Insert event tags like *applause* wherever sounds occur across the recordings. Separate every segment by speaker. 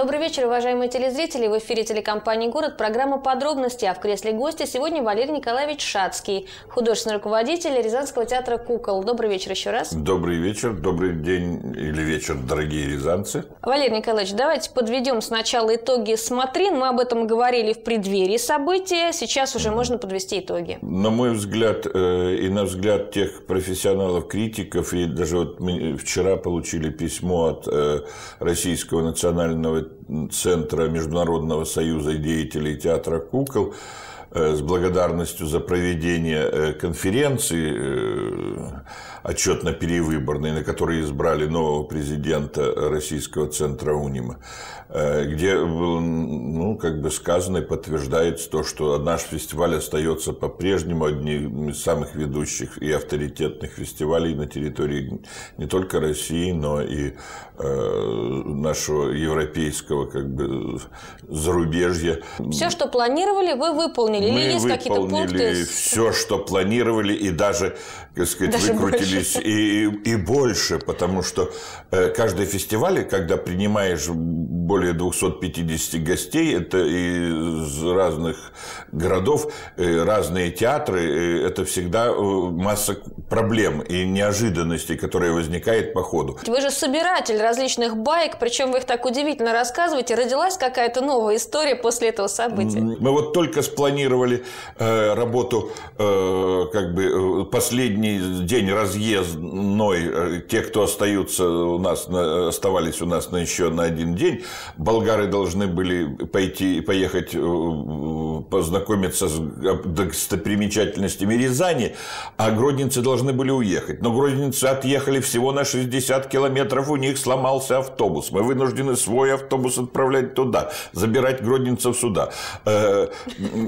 Speaker 1: Добрый вечер, уважаемые телезрители. В эфире телекомпании «Город» программа «Подробности», а в кресле гостя сегодня Валерий Николаевич Шацкий, художественный руководитель Рязанского театра «Кукол». Добрый вечер еще раз.
Speaker 2: Добрый вечер, добрый день или вечер, дорогие рязанцы.
Speaker 1: Валерий Николаевич, давайте подведем сначала итоги "Смотри". Мы об этом говорили в преддверии события, сейчас уже можно подвести итоги.
Speaker 2: На мой взгляд э, и на взгляд тех профессионалов, критиков, и даже вот мы вчера получили письмо от э, Российского национального Центра Международного союза деятелей театра кукол Э, с благодарностью за проведение э, конференции э, отчетно-перевыборной, на которой избрали нового президента Российского центра УНИМа, где было, ну, как бы сказано и подтверждается то, что наш фестиваль остается по-прежнему одним из самых ведущих и авторитетных фестивалей на территории не только России, но и нашего европейского как бы зарубежья. Все,
Speaker 1: что планировали, вы выполнили выполнили? Мы Или есть какие-то пункты?
Speaker 2: все, что планировали, и даже, так сказать, даже выкрутились больше. И, и больше, потому что э, каждый фестиваль, когда принимаешь более 250 гостей, это из разных городов, э, разные театры, э, это всегда э, масса проблем и неожиданностей, которые возникает по ходу.
Speaker 1: Вы же собиратель различных байк, причем вы их так удивительно рассказываете. Родилась какая-то новая история после этого события?
Speaker 2: Мы вот только спланировали работу, как бы последний день разъездной, те, кто остаются у нас, оставались у нас на еще на один день, болгары должны были пойти, поехать э, познакомиться с достопримечательностями Рязани, а гродницы должны были уехать. Но гродницы отъехали всего на 60 километров, у них сломался автобус. Мы вынуждены свой автобус отправлять туда, забирать гродницев сюда. Э,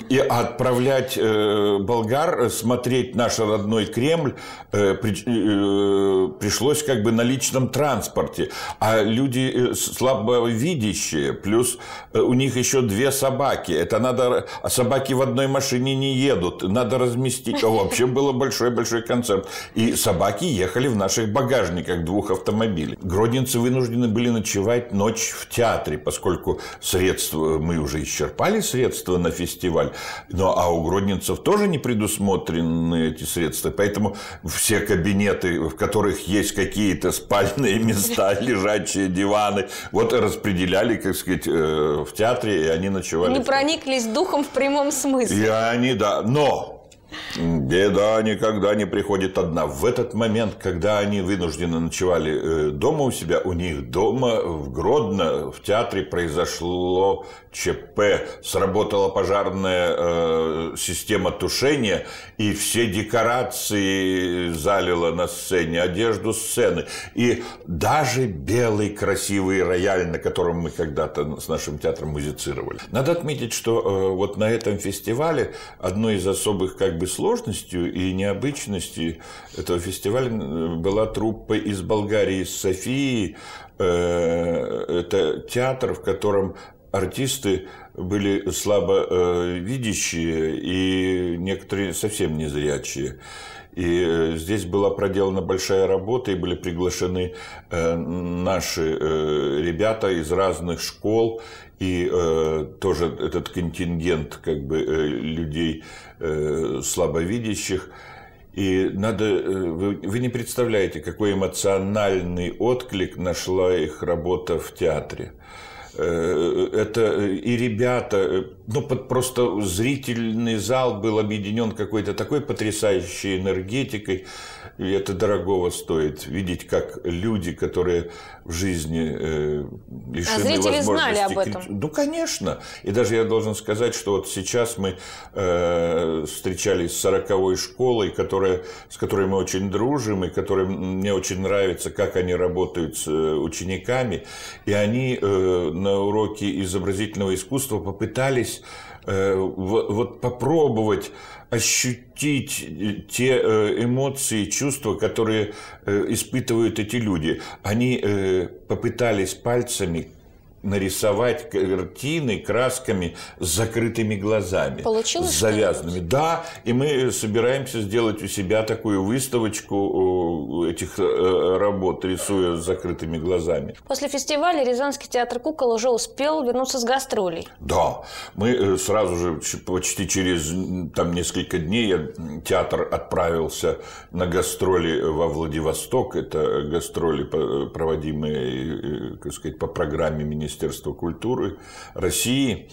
Speaker 2: и отправлять э, болгар э, смотреть наш родной Кремль пришлось как бы на личном транспорте. А люди слабовидящие, плюс у них еще две собаки. Это надо а собаки в одной машине не едут, надо разместить. А вообще было большой-большой концерт. И собаки ехали в наших багажниках двух автомобилей. Гродинцы вынуждены были ночевать ночь в театре, поскольку средства, мы уже исчерпали средства на фестиваль, но ну, а у гродненцев тоже не предусмотрены эти средства, поэтому все кабинеты, в которых есть какие-то спальные места, *laughs* лежачие диваны, вот распределяли, как сказать, э, в театре, и они ночевали. Не
Speaker 1: прониклись духом в в прямом смысле. И
Speaker 2: они, да. Но Беда никогда не приходит одна. В этот момент, когда они вынуждены ночевали э, дома у себя, у них дома в Гродно в театре произошло ЧП, сработала пожарная э, система тушения, и все декорации залило на сцене, одежду сцены. И даже белый красивый рояль, на котором мы когда-то с нашим театром музицировали. Надо отметить, что э, вот на этом фестивале одной из особых как бы сложностей необычностью и необычностью этого фестиваля э, была труппа из Болгарии, из Софии. Э, это театр, в котором артисты были слабовидящие э, и некоторые совсем незрячие. И э, здесь была проделана большая работа, и были приглашены э, наши ребята из разных школ, и тоже этот контингент как бы, людей слабовидящих. И надо, вы не представляете, какой эмоциональный отклик нашла их работа в театре. Э, это э, и ребята, э, ну просто зрительный зал был объединен какой-то такой потрясающей энергетикой, и это дорогого стоит. Видеть, как люди, которые в жизни лишены а зрители возможности... знали об этом? Ну, конечно. И даже я должен сказать, что вот сейчас мы встречались с сороковой школой, которая, с которой мы очень дружим, и которой мне очень нравится, как они работают с учениками. И они на уроке изобразительного искусства попытались э, вот попробовать ощутить э, те э, эмоции, чувства, которые э, испытывают эти люди. Они попытались пальцами нарисовать картины красками с закрытыми глазами. Получилось? С завязанными. Да, и мы собираемся сделать у себя такую выставочку этих э, работ, рисуя с закрытыми глазами.
Speaker 1: После фестиваля Рязанский театр кукол уже успел вернуться с гастролей.
Speaker 2: Да, мы э, сразу же почти через там, несколько дней театр отправился на гастроли во Владивосток. Это гастроли, э, проводимые так сказать, по программе Министерства Министерства культуры России.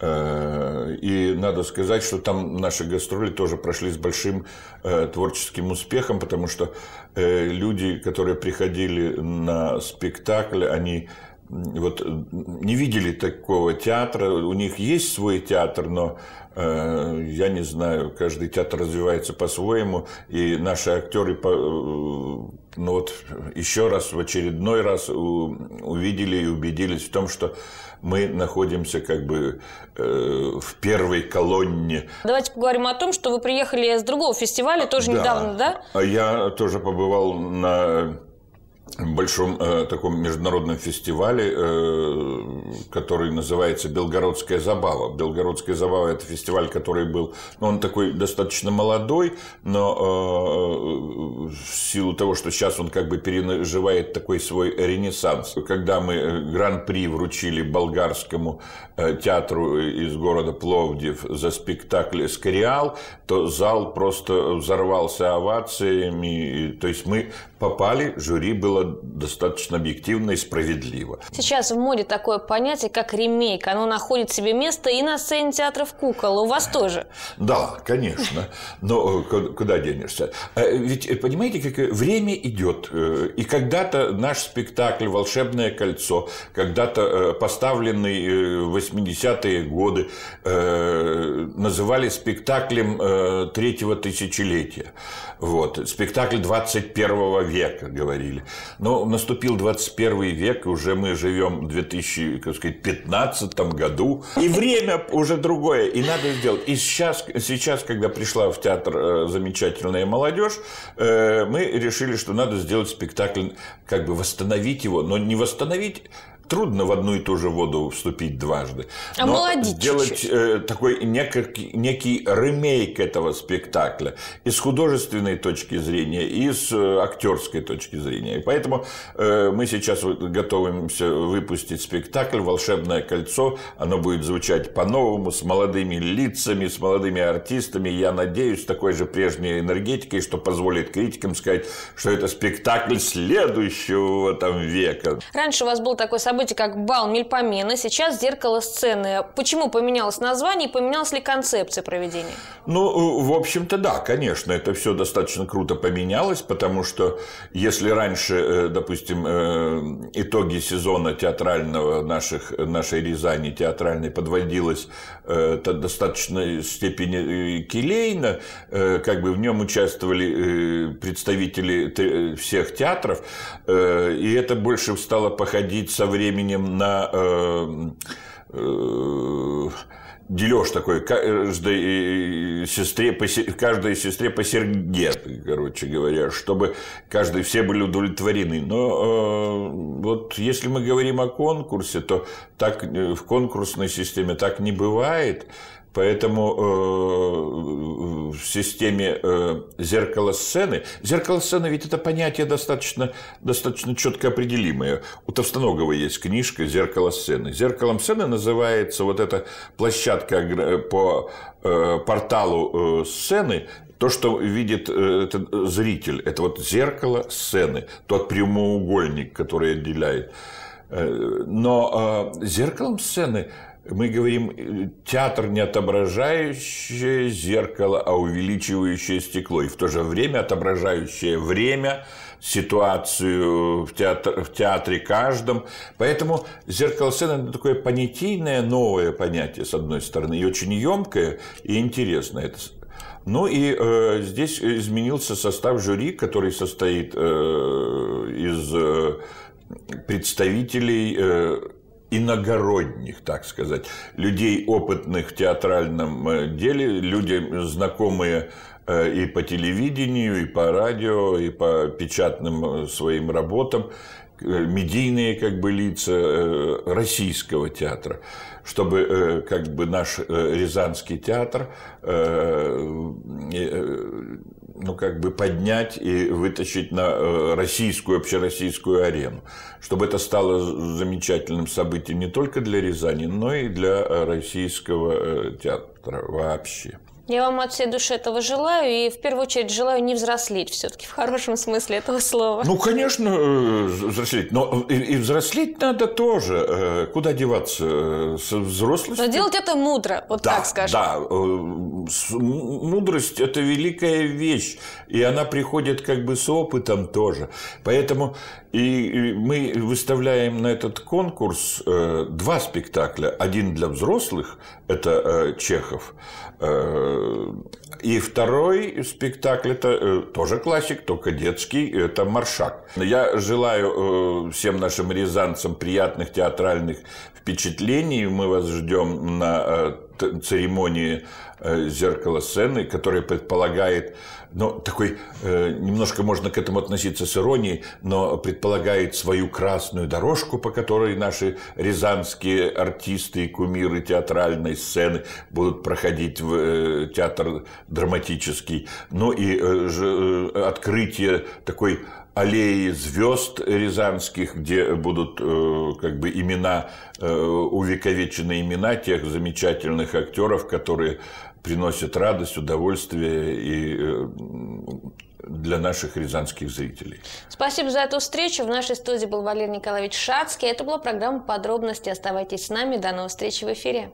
Speaker 2: Э, и надо сказать, что там наши гастроли тоже прошли с большим э, творческим успехом, потому что э, люди, которые приходили на спектакль, они вот э, не видели такого театра. У них есть свой театр, но э, я не знаю, каждый театр развивается по-своему, и наши актеры, э, ну вот еще раз, в очередной раз увидели и убедились в том, что мы находимся как бы э, в первой колонне.
Speaker 1: Давайте поговорим о том, что вы приехали с другого фестиваля тоже да. недавно, да?
Speaker 2: А я тоже побывал на большом э, таком международном фестивале, э, который называется «Белгородская забава». «Белгородская забава» – это фестиваль, который был, ну, он такой достаточно молодой, но э, в силу того, что сейчас он как бы переживает такой свой ренессанс. Когда мы э, гран-при вручили болгарскому э, театру из города Пловдив за спектакль «Скориал», то зал просто взорвался овациями. То есть мы попали, жюри было достаточно объективно и справедливо.
Speaker 1: Сейчас в моде такое понятие, как ремейк. Оно находит себе место и на сцене театров кукол. У вас тоже?
Speaker 2: Да, конечно. Но э, куда денешься? Ведь, понимаете, понимаете, как э, время идет. Э, и когда-то наш спектакль «Волшебное кольцо», когда-то э, поставленный в 80-е годы, называли спектаклем третьего тысячелетия. Вот. Спектакль 21 века, говорили. Но наступил 21 век, уже мы живем в 2015 году. И время уже другое, и надо сделать. И сейчас, сейчас когда пришла в театр замечательная молодежь, Э, мы решили, что надо сделать спектакль, как бы восстановить его, но не восстановить трудно в одну и ту же воду вступить дважды. А но молодить делать чуть -чуть. Э, такой некий, некий ремейк этого спектакля и с художественной точки зрения, и с э, актерской точки зрения. И поэтому э, мы сейчас готовимся выпустить спектакль «Волшебное кольцо». Оно будет звучать по-новому, с молодыми лицами, с молодыми артистами. Я надеюсь, такой же прежней энергетикой, что позволит критикам сказать, что это спектакль следующего там века.
Speaker 1: Раньше у вас был такой событий событий, как бал Мельпомена, сейчас «Зеркало сцены». Почему поменялось название и поменялась ли концепция проведения?
Speaker 2: Ну, э, в общем-то, да, конечно, это все достаточно круто поменялось, потому что если раньше, э, допустим, э, итоги сезона театрального наших, нашей Рязани театральной подводилось до достаточной степени келейно, как бы в нем участвовали представители всех театров, и это больше стало походить со временем временем на эм, э, э, дележ такой каждой сестре, по, каждой сестре по серге, короче говоря, чтобы каждый, все были удовлетворены. Но э, вот если мы говорим о конкурсе, то так э, в конкурсной системе так не бывает. Поэтому э, в системе э, зеркала сцены, зеркало сцены ведь это понятие достаточно, достаточно четко определимое. У Товстоногова есть книжка «Зеркало сцены». Зеркалом сцены называется вот эта площадка по э, порталу сцены, то, что видит этот зритель, это вот зеркало сцены, тот прямоугольник, который отделяет. Но зеркалом сцены мы говорим э, театр, не отображающее зеркало, а увеличивающее стекло, и в то же время отображающее время, ситуацию в, театр, в театре каждом. Поэтому зеркало сцены – это такое понятийное новое понятие, с одной стороны, и очень емкое и интересное. Это ну и э, здесь изменился состав жюри, который состоит э, из э, представителей э, иногородних, так сказать, людей опытных в театральном э, деле, люди знакомые э, и по телевидению, и по радио, и по печатным э, своим работам, медийные как бы лица российского театра, чтобы как бы наш Рязанский театр ну, как бы поднять и вытащить на э, российскую, общероссийскую арену. Чтобы это стало замечательным событием не только для Рязани, но и для э, российского э, театра вообще.
Speaker 1: Я вам от всей души этого желаю, и в первую очередь желаю не взрослеть все-таки в хорошем смысле этого слова. Ну,
Speaker 2: конечно, взрослеть, но и, взрослеть надо тоже. Куда деваться? С взрослостью?
Speaker 1: Но делать это мудро, вот
Speaker 2: да, так скажем. Да, мудрость – это великая вещь, и она приходит как бы с опытом тоже. Поэтому и мы выставляем на этот конкурс э, два спектакля. Один для взрослых – это э, Чехов, э, и второй спектакль, это э, тоже классик, только детский, это «Маршак». Я желаю э, всем нашим рязанцам приятных театральных впечатлений. Мы вас ждем на э, церемонии зеркала сцены», которая предполагает но ну, такой, немножко можно к этому относиться с иронией, но предполагает свою красную дорожку, по которой наши рязанские артисты и кумиры театральной сцены будут проходить в театр драматический, но и э, э, открытие такой аллеи звезд рязанских, где будут э, как бы имена, увековечены имена тех замечательных актеров, которые приносят радость, удовольствие и для наших рязанских зрителей.
Speaker 1: Спасибо за эту встречу. В нашей студии был Валерий Николаевич Шацкий. Это была программа «Подробности». Оставайтесь с нами. До новых встреч в эфире.